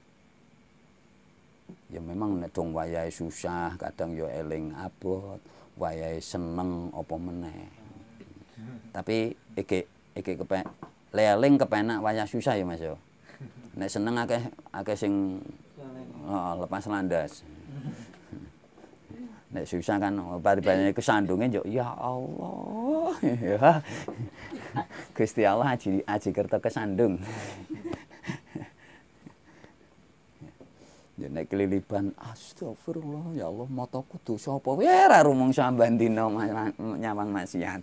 ya memang nek dong wayahe susah kadang yo ya eling abot wayahe seneng apa meneh tapi iki iki kepen leling kepenak wayah susah ya Mas yo ya? nek seneng akeh akeh sing oh, lepas landas Nek susah kan bari-bari oh, iku sandunge yo ya Allah. Gusti Allah aji aji kesandung. Ya nek keliliban astagfirullah ya Allah motoku dosa apa? Ya ra rumong sambandan dina nyawang maksiat.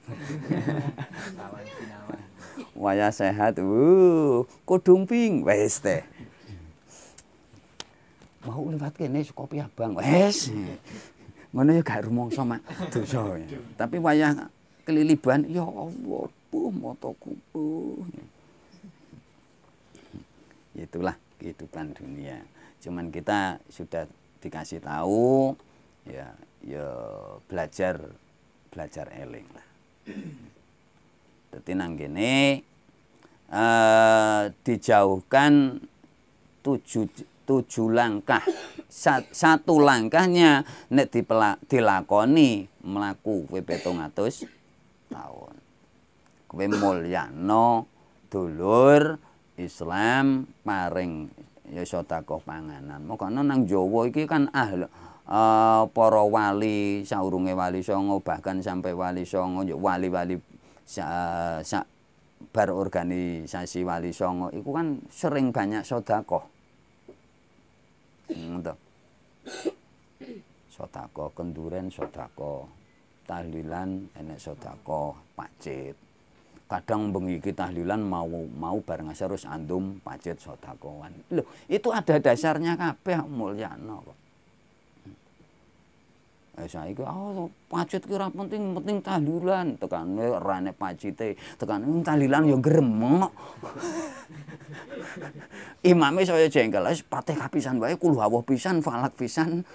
Waya sehat, uh, kodung ping, wes teh. Mau lewat kene kopi abang, wes. ngono ya gak rumangsa mak dosa ya. tapi wayah keliliban ya Allah puh mataku puh ya itulah kehidupan dunia cuman kita sudah dikasih tahu ya ya belajar belajar eling lah nang gini uh, eh, dijauhkan tujuh tujuh langkah satu langkahnya nek dilakoni melaku kue 200 tahun kue mulyano dulur Islam paring yosotakoh panganan mau nang Jawa iki kan ahli eh, para wali saurunge wali songo bahkan sampai wali songo wali wali sa, bar organisasi wali songo itu kan sering banyak sodakoh Ngeten. Sodako kenduren sodako tahlilan enek sodako pacit. Kadang bengi tahlilan mau mau bareng asar harus andum pacit sodakoan. Loh, itu ada dasarnya kabeh mulyana saya eh, saiki oh pacet kira penting, penting tahlilan. Tekan eh, rane nek pacite, tekan tahlilan ya gremeng. Imame saya jengkel, wis patih kapisan wae kula hawuh pisan, falak pisan,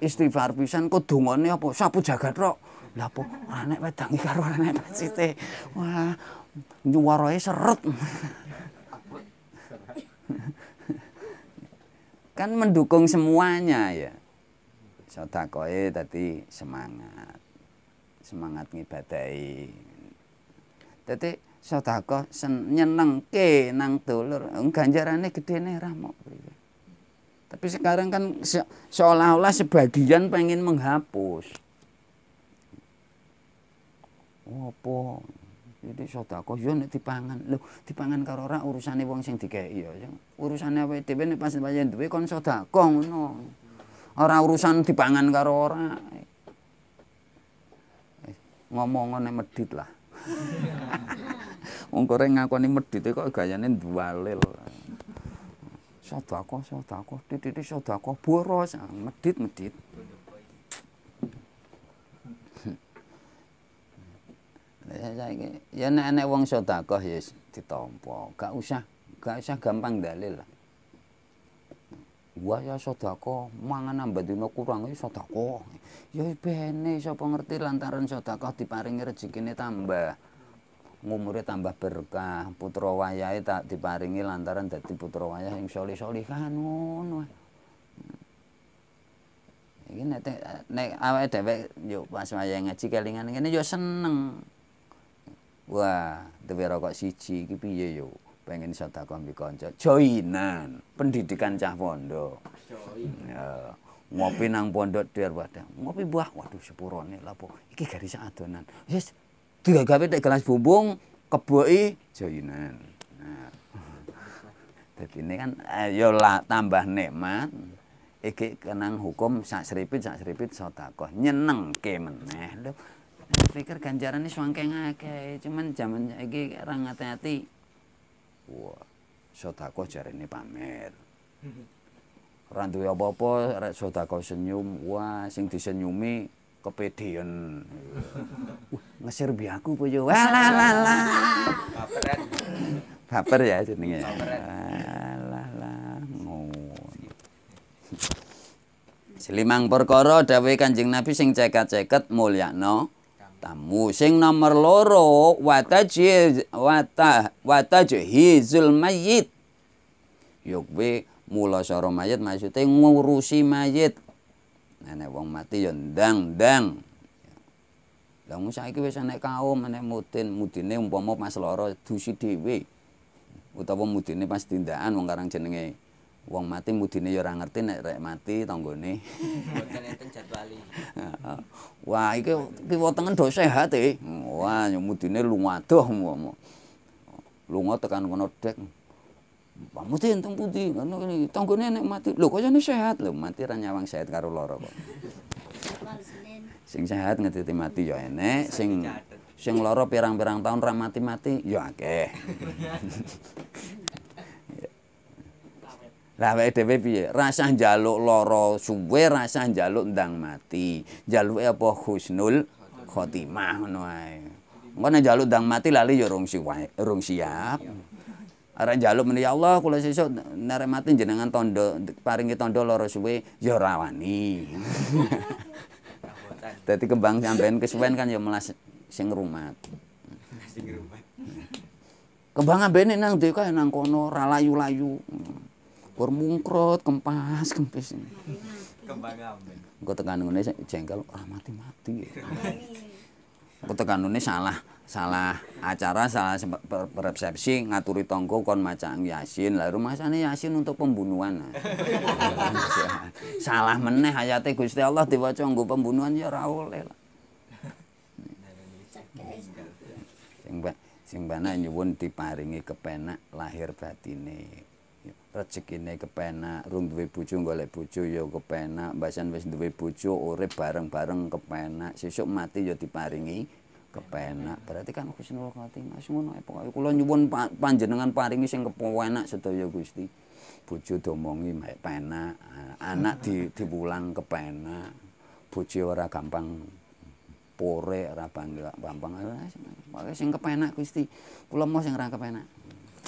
istighfar pisan, kok dongane apa sapu jagat rok. Lah apa ora nek wedangi karo ora pacite. Wah, nyuwarae seret. kan mendukung semuanya ya sedakoe dadi semangat semangat ngibadahi dadi sedekah ke, nang dulur Ganjarannya gede nih mok tapi sekarang kan se seolah-olah sebagian pengen menghapus opo oh, jadi sedekah yo ya tipangan, dipangan tipangan dipangan karo ora urusane wong sing dikeki ya urusane awake dhewe nek pas pancen duwe kon sedekah no. Ora urusan dipangan karo ora. Ngomongane medhit lah. Wong kore ngakoni medhite kok gayane dualil. Sedekah, sedekah, tititi sedekah boros, medhit-medhit. Ah, ya ya nek enek wong sedekah ya ditampa, gak usah, gak usah gampang dalil lah. Wah ya sodako, mangan ambatino kurang ya sodako. Ya bene, siapa ngerti lantaran sodako diparingi rezekine tambah. Ngumure tambah berkah, putra wayahe tak diparingi lantaran dadi putra wayah sing saleh-salehan ngono. Iki nek nek awake dhewe yo pas wayahe ngaji kelingan ngene yo seneng. Wah, dhewe rokok siji iki piye yo? pengen sedekah bi konco joinan pendidikan cah pondok ya ngopi nang pondok buat wadah ngopi buah waduh sepurone lapo iki garis adonan tiga digagawe tak gelas bumbung keboi joinan nah ini kan eh, ayo ya lah tambah nikmat iki kenang hukum sak seripit sak seripit sedekah nyenengke meneh lho nah, pikir ganjarane suangke ngakeh cuman zaman iki orang hati hati Wah, sodako jarini pamit. Mm-hmm. Randu ya apa-apa, sodako senyum. Wah, sing disenyumi kepedean. Wah, ngesir biaku puyo. Wah, lah, lah, lah. Baper ya jenengnya. Lah, lah, lah. Selimang perkara dawe kanjeng Nabi sing ceket-ceket mulyakno. no. tamu sing nomor wata watajhizul mayit Yukwe mula soro mayit maksudnya ngurusi mayit nenek wong mati yo ndang ndang lah mung saiki wis ana kaum ana mudin mudine umpama pas loro dusi dhewe utawa mudine pas tindakan wong karang jenenge Wong mati mudine ya ora ngerti nek rek mati tanggone. Mboten enten jadwali. Wah, iki kiwa tengen do sehat e. Wah, ya mudine lumadoh mu. Lunga tekan kono dek. Mesti enteng putih, ngono kene tanggone nek mati. Lho kayane sehat lho, mati ra nyawang sehat karo lara kok. Sing sehat ngetiti mati ya enek, sing sing lara pirang-pirang tahun ra mati-mati ya akeh. Lah awake dhewe piye? rasa njaluk lara suwe, rasah njaluk ndang mati. Njaluke apa husnul khotimah ngono ae. Engko nek njaluk ndang mati lali ya rung siap. Rung siap. ara njaluk meni ya Allah kula sesuk nek mati jenengan tondo paringi tondo lara suwe ya rawani. Dadi kembang sampean kesuwen kan ya melas sing rumat. Sing rumat. Kembang ambene nang ndi kae nang kono ra layu-layu. Kur mungkrut, kempas, kempis. Kembang ambing. gue tekan ngene jengkel ora ah, mati-mati. Engko tekan ngene salah, salah acara, salah persepsi ngaturi tonggo kon macam Yasin. Lah rumasane Yasin untuk pembunuhan. salah meneh hayate Gusti Allah diwaca nggo pembunuhan ya ora oleh lah. Sing sing nyuwun diparingi kepenak lahir batine rezekine kepenak rung duwe bojo golek bojo yo ya kepenak basan wis duwe bojo urip bareng-bareng kepenak sesuk mati yo ya diparingi kepenak berarti kan Husnul Khotimah ngono ae pokoke kula nyuwun panjenengan paringi sing kepenak sedaya Gusti bojo domongi penak anak di diwulang kepenak bojo ora gampang pore ora gampang pokoke sing kepenak Gusti kula mau sing ora kepenak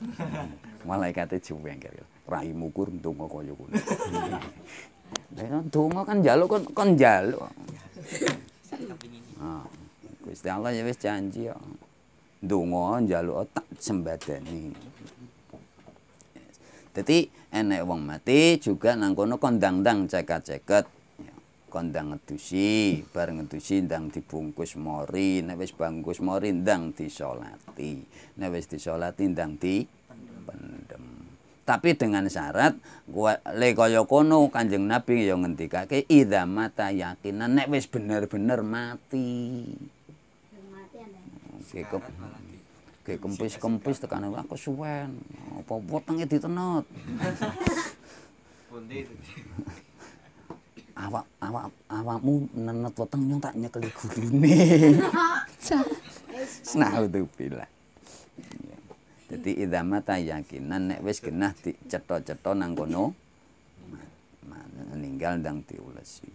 malaikate juweng kira ya. rahimu kur ndonga kaya ngono. Lah ndonga kan njaluk kon kon njaluk. Ah, Gusti Allah ya wis janji ya. Ndonga njaluk oh, tak sembadani. Dadi enek wong mati juga nang kono kondang ndang cekat-ceket. kondang ngedusi, bar ngedusi ndang dibungkus mori, nek wis bungkus mori ndang disolati. Nek wis disolati ndang di pendem. tapi dengan syarat le kaya kono Kanjeng Nabi ya ngendikake idza mata yakinan nek wis bener-bener mati. Cukup. kekempis kempis-kempis tekan aku suwen. Apa wetenge ditenut. awak awak awakmu nenet weteng nyong taknya nyekeli gulune. Nah, utuh jadi idamata yakinan nek wis genah dicetha ceto nang kono meninggal dang diulesi.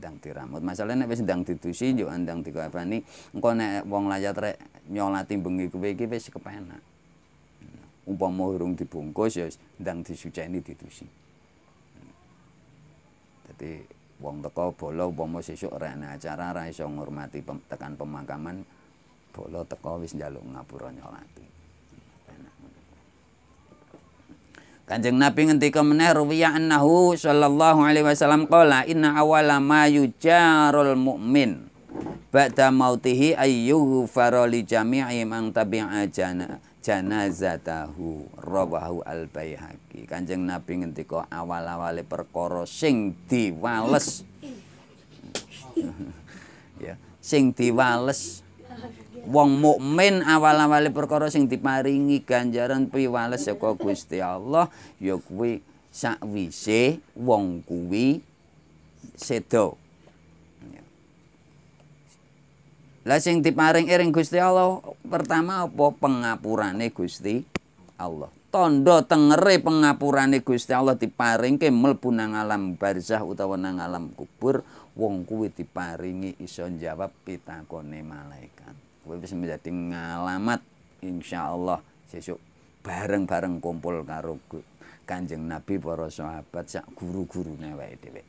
Dang diramut. Masalah nek wis dang ditusi yo andang dikapani engko nek wong layat rek nyolati bengi kuwe iki wis kepenak. Umpama urung dibungkus ya ndang disuceni ditusi. Jadi wong teko bolo umpama sesuk rek acara ra iso ngurmati tekan pemakaman bolo teko wis njaluk ngapura nyolati. Kanjeng Nabi ngendika meneh ruwiya annahu sallallahu alaihi wasallam qala inna awala ma yujarul mu'min ba'da mautihi ayyuhu faroli jami'i man tabi'a jana janazatahu rawahu al baihaqi Kanjeng Nabi ngendika awal-awale perkara sing diwales ya sing diwales wong mukmin awal-awali perkara sing diparingi ganjaran piwales saka Gusti Allah ya kuwi sakwise wong kuwi sedo Lah sing diparingi ring Gusti Allah pertama apa pengapurane Gusti Allah. Tondo tengere pengapurane Gusti Allah diparingke mlebu nang alam barzah utawa nang alam kubur wong kuwi diparingi iso jawab pitakone malaikat. wis menjadi ngalamat Insya Allah sesuk bareng-bareng kumpul karo Kanjeng Nabi para sahabat sak guru-gurune wae dhewe.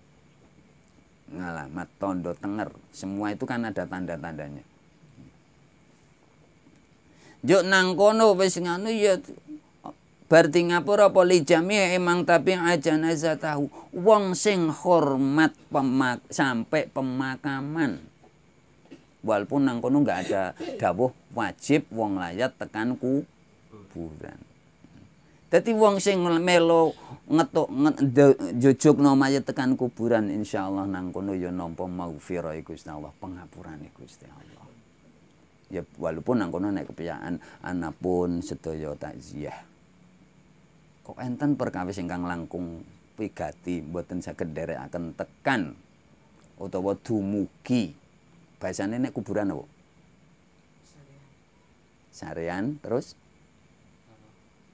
Ngalamat tondo tenger, semua itu kan ada tanda-tandanya. Juk nangkono kono wis ngono ya Berarti ngapura apa lijami ya, emang tapi aja ajana tahu wong sing hormat pemak sampai pemakaman walaupun nang kono nggak ada dawuh wajib wong layat tekan kuburan dadi wong sing melo ngetuk njujukno mayit tekan kuburan insyaallah nang kono ya nampa maghfirah ya Gusti Allah pengapurane Gusti Allah ya walaupun nang kono nek kepiyakan anapun sedaya takziah kok enten perkawis ingkang langkung pigati mboten saged akan tekan utawa dumugi bahasanya nek kuburan apa? Sarean terus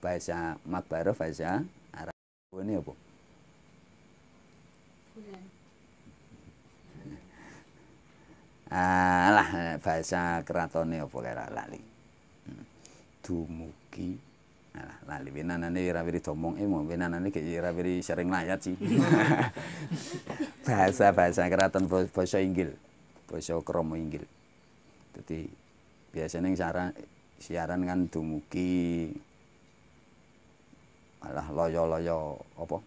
bahasa makbaro bahasa Arab ini apa? Alah bahasa keratone apa kira lali. Hmm. Dumugi alah lali winanane ora wiri domong e eh, mau winanane gek ora sering layat sih. Bahasa-bahasa keraton bahasa Inggil. basa krama inggil. Dadi biasane saran siaran kan dumugi alah loyo-loyo apa?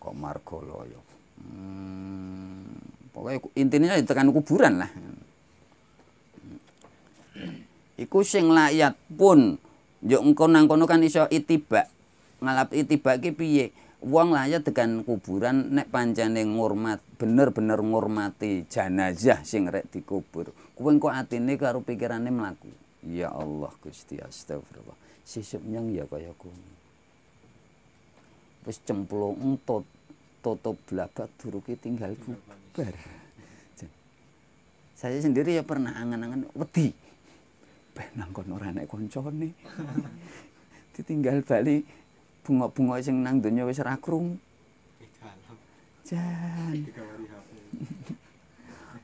Kok margo loyo. Hmm, pokoknya intinya tekan kuburan lah. Iku sing layat pun yo engko nang kan iso itibak. Ngalap itibak ki piye? lah layat tekan kuburan nek pancene ngurmat bener-bener ngurmati jenazah sing rek dikubur kuwi engko atine karo pikirane mlaku ya Allah Gusti astagfirullah sesuk nyang ya kaya kuwi wis cemplung entut toto blabak duruke tinggal kubur. saya sendiri ya pernah angan-angan wedi ben nang kono ora nek koncone ditinggal balik bunga-bunga sing nang dunia wis ora krung. Jan.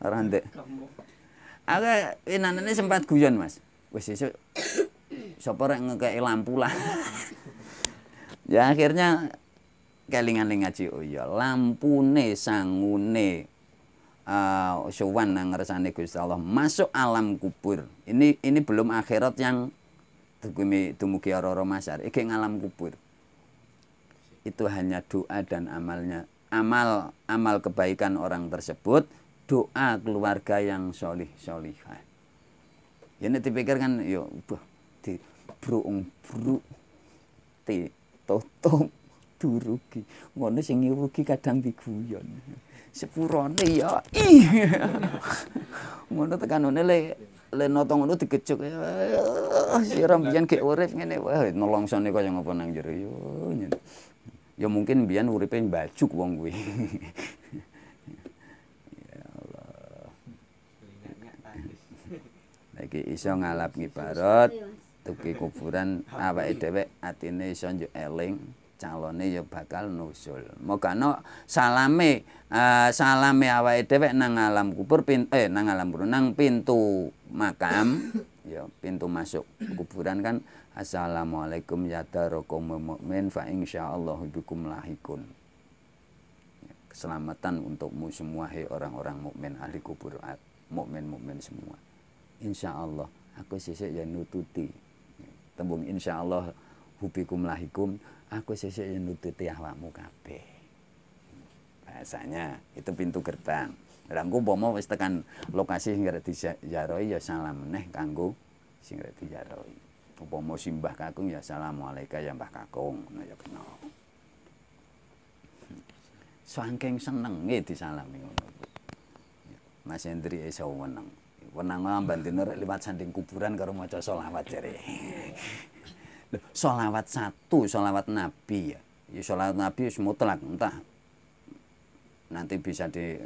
rande ndek. Aku winanane sempat guyon, Mas. Wis sesuk sapa rek ngekeki lampu lah. ya akhirnya kelingan-ling ngaji oh ya lampune sangune uh, nang ngersane Gusti Allah masuk alam kubur. Ini ini belum akhirat yang dumugi ora-ora masar. Iki ngalam kubur. itu hanya doa dan amalnya amal amal kebaikan orang tersebut doa keluarga yang solih solihah ini dipikirkan yuk buh di bruung bru ti totom durugi ngono sing rugi kadang diguyon sepurone ya ngono tekanone le le noto ngono digecuk sira mbiyen gek urip ngene wah nolongsone kaya ngapa nang jero yo ya mungkin biar uripe mbajuk wong gue. ya Allah. Lagi iso ngalap ngibarat tuki kuburan awake edewek atine iso njuk eling calonnya ya bakal nusul. no salame uh, salame awa edewek nang alam kubur pin, eh nang alam kubur nang pintu makam ya pintu masuk kuburan kan Assalamualaikum ya tarokum mu'min fa insyaallah bikum lahikun. Ya, keselamatan untukmu semua hei orang-orang mukmin ahli kubur ah, mukmin-mukmin semua. Insyaallah aku sesek yang nututi. Ya, tembung insyaallah hubikum lahikum aku sesek yang nututi awakmu kabeh. Bahasanya itu pintu gerbang. Rangku engko wis tekan lokasi sing dijaroi ya salam neh kanggo sing dijaroi upama simbah kakung ya assalamualaikum ya mbah kakung ngono nah, ya kena saking senenge disalami Mas Hendri iso eh, weneng wenang lamban dina rek liwat sanding kuburan karo maca sholawat jare. Sholawat satu, sholawat Nabi ya. Ya Nabi wis mutlak entah nanti bisa di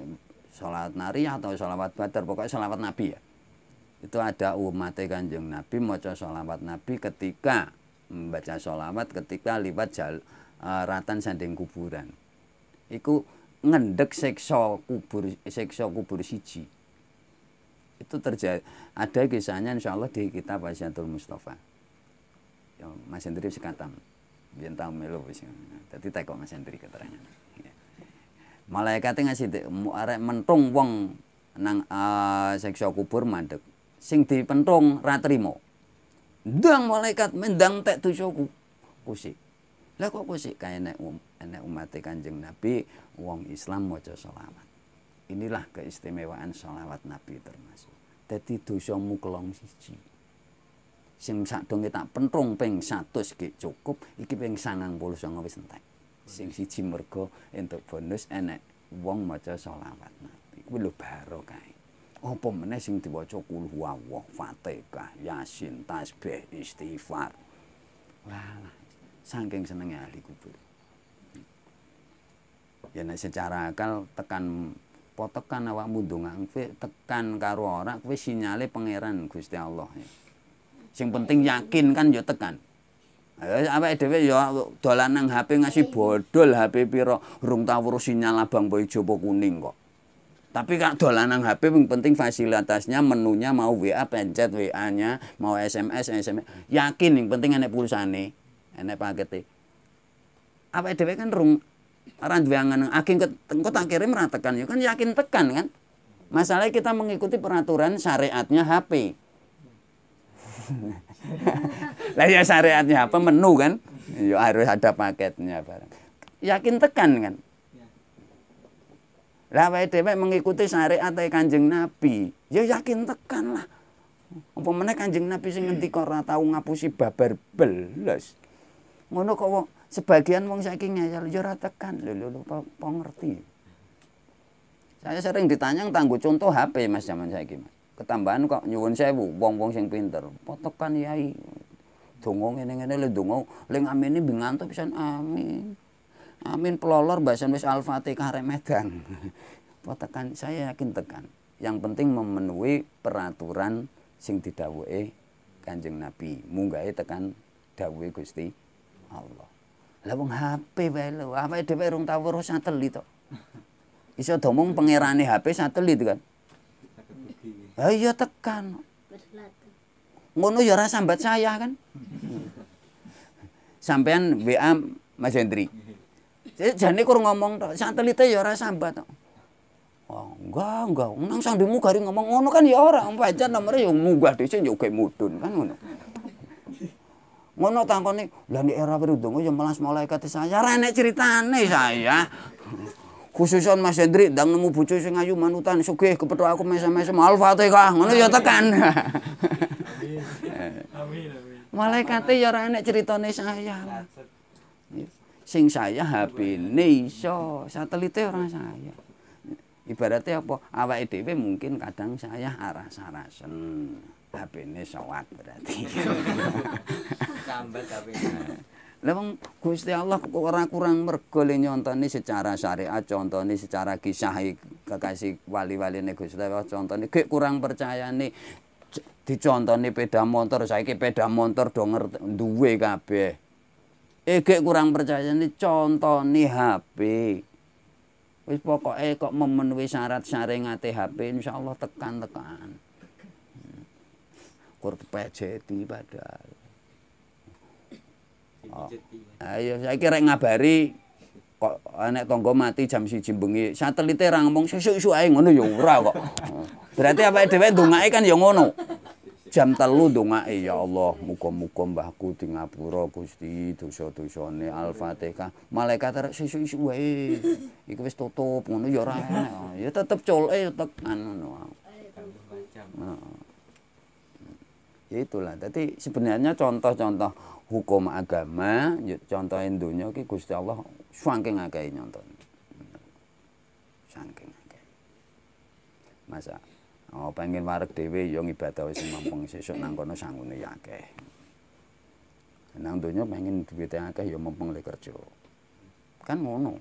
sholawat nari atau sholawat badar pokoknya sholawat Nabi ya itu ada umatnya e kanjeng Nabi maca sholawat Nabi ketika membaca sholawat ketika libat jal, uh, ratan sanding kuburan itu ngendek sekso kubur sekso kubur siji itu terjadi ada kisahnya insya Allah di kitab Asyatul Mustafa ya, Mas Hendri sekatam biar tahu melu jadi tak kok Mas Hendri keterangan ya. malaikatnya e ngasih arek mentung wong nang uh, sekso kubur mandek sing dipentung ra trimo. Ndang malaikat mendang tek dosaku. Kusik. Lah kok kusik kae nek um, nek umat Kanjeng Nabi wong Islam maca selawat. Inilah keistimewaan selawat Nabi termasuk. Dadi dosamu kelong siji. Sing sak donge tak pentung ping 100 ki cukup, iki ping 99 wis entek. Sing siji mergo entuk bonus enek wong maca selawat Nabi. Kuwi lho barokah. apa meneh sing diwaca kul huwallah, Fatihah, Yasin, tasbih, istighfar. Lah, saking senenge ahli kubur. Ya nek secara akal tekan potekan tekan awakmu ndongake tekan karo ora kuwi sinyale pangeran Gusti Allah. Ya. Sing penting yakin kan ya tekan. Ayo ya, awake dhewe ya dolan nang HP ngasih bodol HP piro rung tawur weruh sinyal abang apa ijo kuning kok. Tapi kalau dolanan HP yang penting fasilitasnya, menunya mau WA, pencet WA-nya, mau SMS, SMS. Yakin yang penting nih, pulsane, paket pakete. Apa itu kan rung orang dua angan akhir engko tak kirim meratakan ya kan yakin tekan kan. Masalahnya kita mengikuti peraturan syariatnya HP. Lah ya syariatnya apa menu kan? Ya harus ada paketnya barang. Yakin tekan kan. Lah wae dhewek mengikuti syariat Kanjeng Nabi. Ya yakin tekan lah. Apa meneh Kanjeng Nabi sih ngerti ora ngapusi babar belas. Ngono kok sebagian wong saiki ngeyel ya ora tekan lho lho apa Saya sering ditanya tangguh contoh HP Mas zaman saya Mas. Ketambahan kok nyuwun bu wong-wong sing pinter. Potokan yai. Dongo ini ngene lu dongo le ngamene bingantuk pisan amin. Amin pelolor bahasa wis Al-Fatihah rek Potakan tekan saya yakin tekan. Yang penting memenuhi peraturan sing didhawuke Kanjeng Nabi. Munggahe tekan dawuhe Gusti Allah. Lah wong HP wae lho, awake dhewe rung tau weruh satelit to. Iso domong pangerane HP satelit kan. Ayo iya tekan. Ngono ya rasa sambat saya kan. Sampean WA Mas Hendri. Eh, jane kur ngomong tok, satelite ya ora sambat tok. Oh, enggak, enggak. Nang sambimu gari ngomong ngono kan ya ora, pancen nomere ya munggah dhisik ya uga mutun kan ngono. Ngono takone, lha nek era Wirudanga ya melas malaikat saya ya ora enek ceritane saya. Khususan Mas Hendri ndang nemu bocah sing ayu manutan sugih kepethuk aku mesem-mesem Al-Fatihah ngono ya tekan. Amin. Amin. Malaikate ya ora enek ceritane saya. sing saya HP iso satelite ora saya ibarate apa awake dhewe mungkin kadang saya aras-arasen HP ne sowat berarti sambat HP Lewong Gusti Allah ora kurang mergo le nyontoni secara syariat, contoni secara kisah kekasih wali-wali ne Gusti Allah contoni gek kurang percayane dicontoni peda motor saiki peda motor denger ngerti duwe kabeh Ege kurang percaya ini contoh nih HP. Wis pokoknya kok memenuhi syarat syaringate HP, insya Allah tekan-tekan. Hmm. Kur pejeti padahal. Oh. Ayo, saya kira ngabari kok anak tonggo mati jam si jimbengi. Satelitnya rangmong, sisu-sisu aja ngono ya ura kok. Berarti apa itu dungai kan ya ngono. jam telu dong eh, ya Allah muka muka mbahku di ngapura Gusti dosa ini Al-Fatihah malaikat terus sesuk isu wae itu wis tutup ngono ya ora ya tetep eh, tetep anu no ya itulah tadi sebenarnya contoh-contoh hukum agama ya contoh Indonesia ki Gusti Allah saking akeh nyonton saking akeh masa Oh, pengen warek dhewe ya ngibadah wis mampung sesuk nang kono sangune ya akeh. Nang donya pengen duwite akeh ya mampung le kerja. Kan ngono.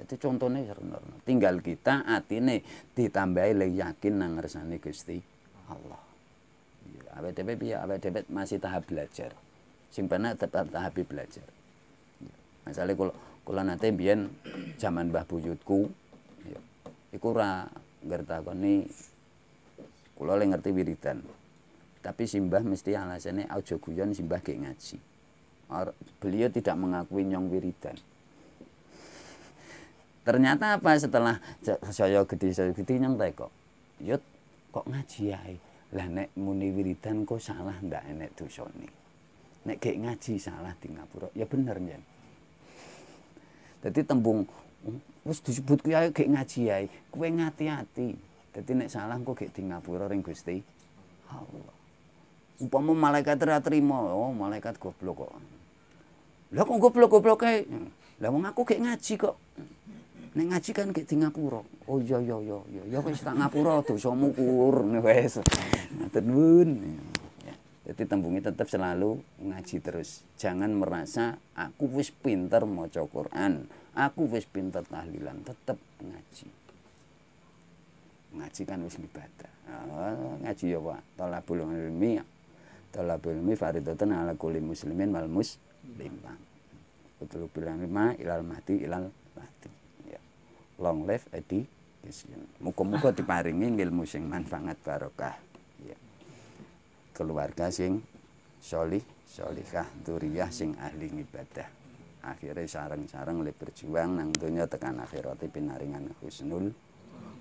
Jadi contohnya, serono. Tinggal kita atine ditambahi le yakin nang ngersane Gusti Allah. Ya, awet dhewe dhewe masih tahap belajar. Sing penak tetap tahap belajar. Iya. Misalnya kalau kula nate biyen zaman Mbah Buyutku ya iku ora ngertakoni Kula le ngerti wiridan. Tapi simbah mesti alasannya aja guyon simbah gek ngaji. Or, beliau tidak mengakui nyong wiridan. Ternyata apa setelah saya gede saya gede nyong teko. Yut kok ngaji ae. Lah nek muni wiridan kok salah ndak enek dosane. Nek gek ngaji salah di ngapura. Ya bener ya. Jadi tembung oh, wis disebut kiai gek ngaji ae. Kowe ngati-ati. Dadi nek salah engko gek di ngapura ring Gusti. Allah. Upama malaikat ora trima, oh malaikat goblok kok. Lah kok goblok-goblok kae? Lah wong aku gek ngaji kok. Nek ngaji kan gek di ngapura. Oh iya iya iya iya ya wis tak ngapura dosamu kur wis. Matur nuwun. Jadi tembungi tetap selalu ngaji terus. Jangan merasa aku wis pinter maca Quran, aku wis pinter tahlilan, tetap ngaji. ngaji kan wis ibadah oh, ngaji ya pak talabul ilmi Talabul ilmi faridatun ala kulli muslimin wal betul bilang lima ilal mati ilal mati ya. long life edi education muka-muka diparingi ilmu sing manfaat barokah ya. keluarga sing solih solihah duriah sing ahli ibadah akhirnya sarang-sarang oleh berjuang nang dunia tekan akhirati pinaringan husnul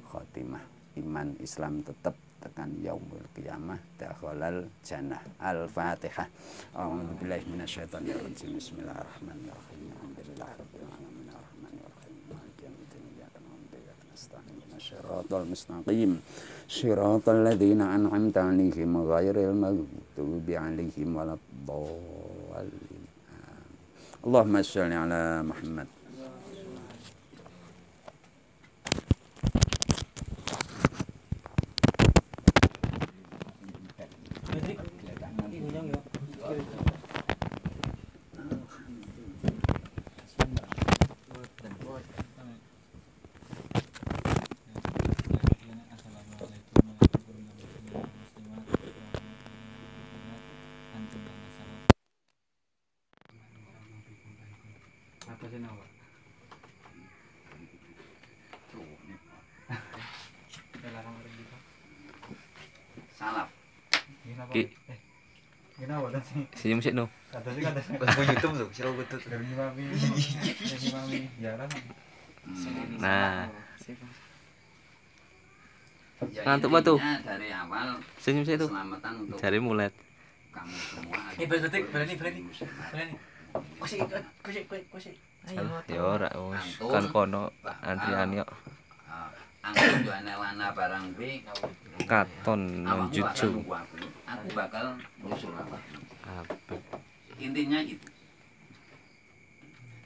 khotimah iman Islam tetap tekan yaumul qiyamah dakhalal jannah al-fatihah a'udzu billahi minasyaitonir rajim bismillahirrahmanirrahim alhamdulillahi rabbil alamin arrahmanirrahim maliki yaumiddin iyyaka na'budu wa iyyaka nasta'in siratal mustaqim siratal ladzina an'amta 'alaihim ghairil maghdubi 'alaihim waladdallin Allahumma shalli ala Muhammad Senyum sih no. Ada sih ada. Lagu YouTube tuh, sira kutut. Dari mami. Dari mami. Jarang. Ya, hmm. Nah. Ya, Ngantuk banget tuh. Dari awal. Senyum sih tuh. Dari mulet. Kamu semua. Eh berarti berani berani. Berani. Kusik kusik kusik. Ayo. Ya kan kono antrian Angkut barang katon nang Aku bakal nyusul apa. intinya gitu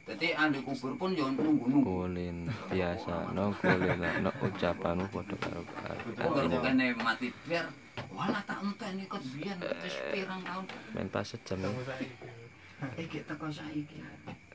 jadi ande kubur pun jangan nunggu nunggu kulin biasa no kulin lah no ucapanmu foto karo karo kalau mati biar wala tak entah ini kok biar terus pirang tahun mentah sejam ya ini kita kau saya